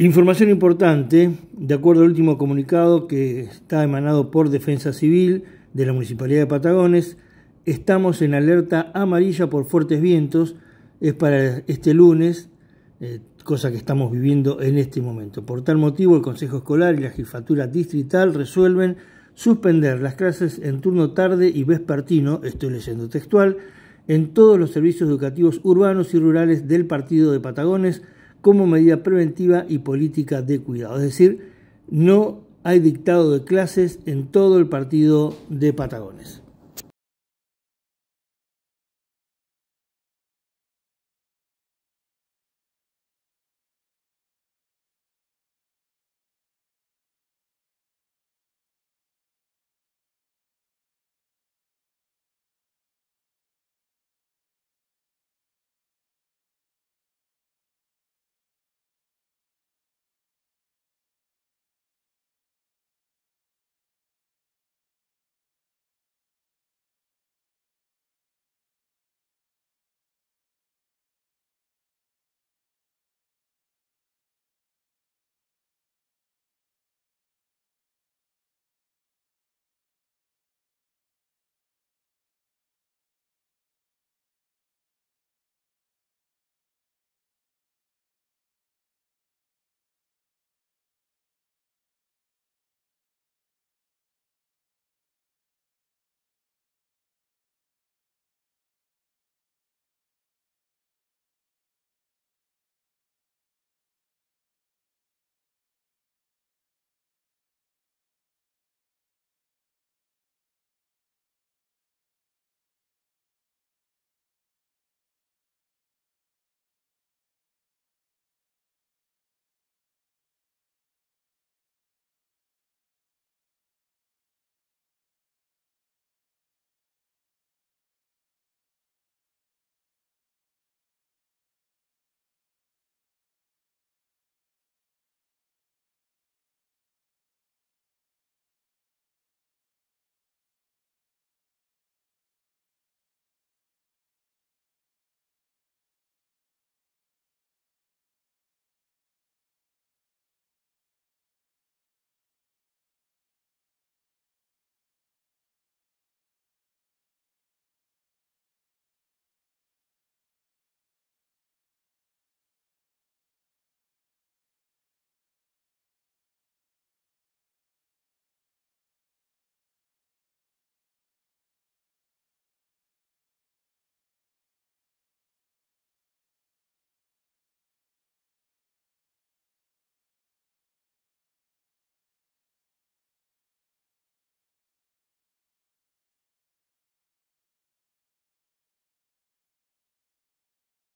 Información importante, de acuerdo al último comunicado que está emanado por Defensa Civil de la Municipalidad de Patagones, estamos en alerta amarilla por fuertes vientos, es para este lunes, eh, cosa que estamos viviendo en este momento. Por tal motivo, el Consejo Escolar y la Jefatura Distrital resuelven suspender las clases en turno tarde y vespertino, estoy leyendo textual, en todos los servicios educativos urbanos y rurales del partido de Patagones, como medida preventiva y política de cuidado. Es decir, no hay dictado de clases en todo el partido de Patagones.